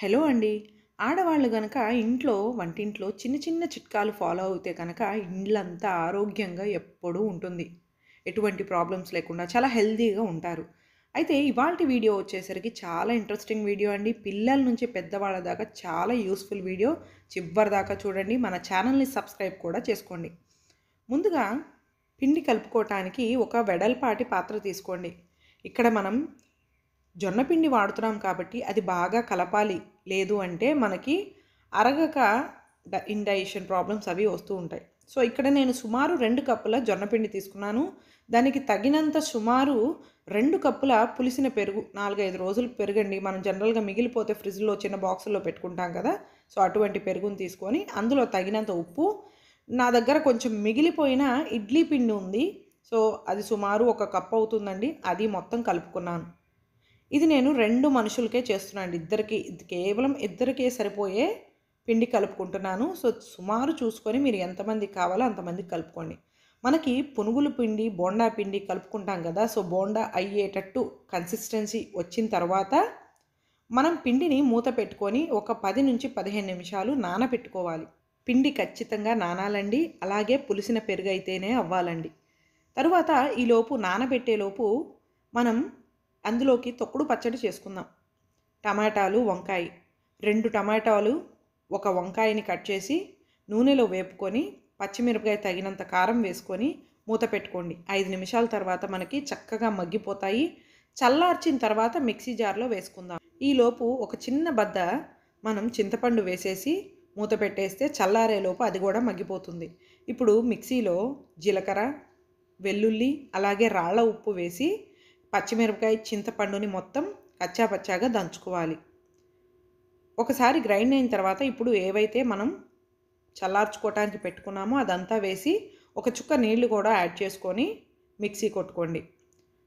hello అండి ఆడవాళ్ళు కనుక ఇంట్లో వంటింట్లో చిన్న చిన్న చిట్కాలు ఫాలో అవుతే కనుక ఇండ్లంతా ఆరోగ్యంగా ఎప్పుడూ ఉంటుంది ఎటువంటి ప్రాబ్లమ్స్ లేకుండా చాలా హెల్తీగా ఉంటారు అయితే ఇవాళ వీడియో వచ్చేసరికి చాలా ఇంట్రెస్టింగ్ వీడియో అండి పిల్లల నుంచి పెద్దవాళ్ళ దాకా చాలా యూస్ఫుల్ వీడియో చివరి దాకా చూడండి మన ఛానల్ని సబ్స్క్రైబ్ కూడా చేసుకోండి ముందుగా పిండి కలుపుకోవటానికి ఒక వెడల్పాటి పాత్ర తీసుకోండి ఇక్కడ మనం జొన్నపిండి వాడుతున్నాం కాబట్టి అది బాగా కలపాలి లేదు అంటే మనకి అరగక ఇండైషన్ ప్రాబ్లమ్స్ అవి వస్తూ ఉంటాయి సో ఇక్కడ నేను సుమారు రెండు కప్పుల జొన్నపిండి తీసుకున్నాను దానికి తగినంత సుమారు రెండు కప్పుల పులిసిన పెరుగు నాలుగైదు రోజులు పెరుగండి మనం జనరల్గా మిగిలిపోతే ఫ్రిడ్జ్లో చిన్న బాక్సుల్లో పెట్టుకుంటాం కదా సో అటువంటి పెరుగుని తీసుకొని అందులో తగినంత ఉప్పు నా దగ్గర కొంచెం మిగిలిపోయిన ఇడ్లీ పిండి ఉంది సో అది సుమారు ఒక కప్పు అవుతుందండి అది మొత్తం కలుపుకున్నాను ఇది నేను రెండు మనుషులకే చేస్తున్నాను ఇద్దరికి కేవలం ఇద్దరికే సరిపోయే పిండి కలుపుకుంటున్నాను సో సుమారు చూసుకొని మీరు ఎంతమంది కావాలో అంతమందికి కలుపుకోండి మనకి పునుగుల పిండి బోండా పిండి కలుపుకుంటాం కదా సో బోండా అయ్యేటట్టు కన్సిస్టెన్సీ వచ్చిన తర్వాత మనం పిండిని మూత పెట్టుకొని ఒక పది నుంచి పదిహేను నిమిషాలు నానబెట్టుకోవాలి పిండి ఖచ్చితంగా నానాలండి అలాగే పులిసిన పెరుగు అయితేనే అవ్వాలండి తరువాత ఈలోపు నానబెట్టేలోపు మనం అందులోకి తొక్కుడు పచ్చడి చేసుకుందాం టమాటాలు వంకాయ రెండు టమాటాలు ఒక వంకాయని కట్ చేసి నూనెలో వేపుకొని పచ్చిమిరపకాయ తగినంత కారం వేసుకొని మూత పెట్టుకోండి ఐదు నిమిషాల తర్వాత మనకి చక్కగా మగ్గిపోతాయి చల్లార్చిన తర్వాత మిక్సీ జార్లో వేసుకుందాం ఈలోపు ఒక చిన్న బద్ద మనం చింతపండు వేసేసి మూత పెట్టేస్తే చల్లారేలోపు అది కూడా మగ్గిపోతుంది ఇప్పుడు మిక్సీలో జీలకర్ర వెల్లుల్లి అలాగే రాళ్ళ ఉప్పు వేసి పచ్చిమిరపకాయ చింతపండుని మొత్తం కచ్చాపచ్చాగా దంచుకోవాలి ఒకసారి గ్రైండ్ అయిన తర్వాత ఇప్పుడు ఏవైతే మనం చల్లార్చుకోవటానికి పెట్టుకున్నామో అదంతా వేసి ఒక చుక్క నీళ్లు కూడా యాడ్ చేసుకొని మిక్సీ కొట్టుకోండి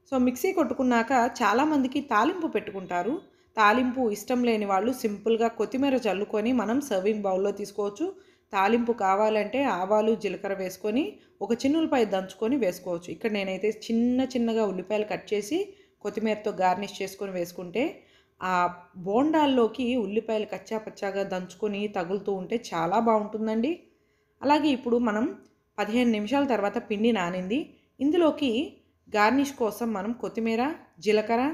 సో మిక్సీ కొట్టుకున్నాక చాలామందికి తాలింపు పెట్టుకుంటారు తాలింపు ఇష్టం లేని వాళ్ళు సింపుల్గా కొత్తిమీర చల్లుకొని మనం సర్వింగ్ బౌల్లో తీసుకోవచ్చు తాలింపు కావాలంటే ఆవాలు జీలకర్ర వేసుకొని ఒక ఉల్లిపాయ దంచుకొని వేసుకోవచ్చు ఇక్కడ నేనైతే చిన్న చిన్నగా ఉల్లిపాయలు కట్ చేసి కొత్తిమీరతో గార్నిష్ చేసుకొని వేసుకుంటే ఆ బోండాల్లోకి ఉల్లిపాయలు కచ్చా పచ్చాగా దంచుకొని తగులుతూ ఉంటే చాలా బాగుంటుందండి అలాగే ఇప్పుడు మనం పదిహేను నిమిషాల తర్వాత పిండి నానింది ఇందులోకి గార్నిష్ కోసం మనం కొత్తిమీర జీలకర్ర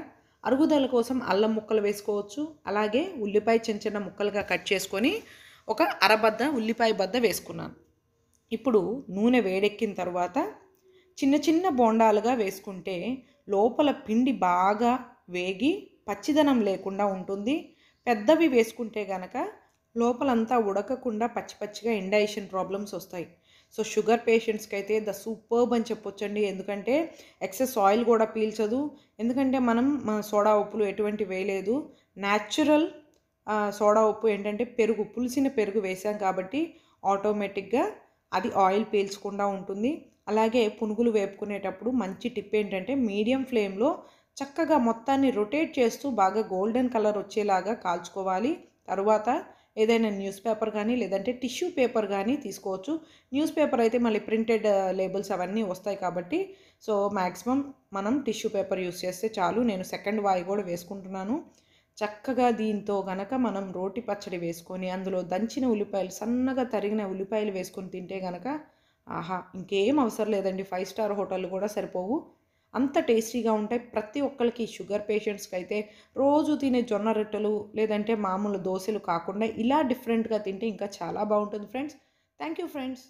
అరుగుదల కోసం అల్లం ముక్కలు వేసుకోవచ్చు అలాగే ఉల్లిపాయ చిన్న చిన్న ముక్కలుగా కట్ చేసుకొని ఒక అరబద్ద ఉల్లిపాయ బద్ద వేసుకున్నాను ఇప్పుడు నూనె వేడెక్కిన తర్వాత చిన్న చిన్న బోండాలుగా వేసుకుంటే లోపల పిండి బాగా వేగి పచ్చిదనం లేకుండా ఉంటుంది పెద్దవి వేసుకుంటే గనక లోపలంతా ఉడకకుండా పచ్చి పచ్చిగా ఇండైషన్ ప్రాబ్లమ్స్ వస్తాయి సో షుగర్ పేషెంట్స్కి అయితే ద సూపర్బ్ అని చెప్పొచ్చండి ఎందుకంటే ఎక్సెస్ ఆయిల్ కూడా పీల్చదు ఎందుకంటే మనం మన సోడా ఉప్పులు ఎటువంటి వేయలేదు న్యాచురల్ సోడా ఉప్పు ఏంటంటే పెరుగు పులిసిన పెరుగు వేసాం కాబట్టి ఆటోమేటిక్గా అది ఆయిల్ పీల్చకుండా ఉంటుంది అలాగే పునుగులు వేపుకునేటప్పుడు మంచి టిప్ ఏంటంటే మీడియం ఫ్లేమ్లో చక్కగా మొత్తాన్ని రొటేట్ చేస్తూ బాగా గోల్డెన్ కలర్ వచ్చేలాగా కాల్చుకోవాలి తర్వాత ఏదైనా న్యూస్ పేపర్ కానీ లేదంటే టిష్యూ పేపర్ కానీ తీసుకోవచ్చు న్యూస్ పేపర్ అయితే మళ్ళీ ప్రింటెడ్ లేబుల్స్ అవన్నీ వస్తాయి కాబట్టి సో మ్యాక్సిమం మనం టిష్యూ పేపర్ యూస్ చేస్తే చాలు నేను సెకండ్ వాయి కూడా వేసుకుంటున్నాను చక్కగా దీంతో గనక మనం రోటి పచ్చడి వేసుకొని అందులో దంచిన ఉల్లిపాయలు సన్నగా తరిగిన ఉల్లిపాయలు వేసుకొని తింటే గనక ఆహా ఇంకేం అవసరం లేదండి ఫైవ్ స్టార్ హోటళ్ళు కూడా సరిపోవు అంత టేస్టీగా ఉంటాయి ప్రతి ఒక్కరికి షుగర్ పేషెంట్స్కి అయితే రోజు తినే జొన్న రొట్టెలు లేదంటే మామూలు దోశలు కాకుండా ఇలా డిఫరెంట్గా తింటే ఇంకా చాలా బాగుంటుంది ఫ్రెండ్స్ థ్యాంక్ యూ ఫ్రెండ్స్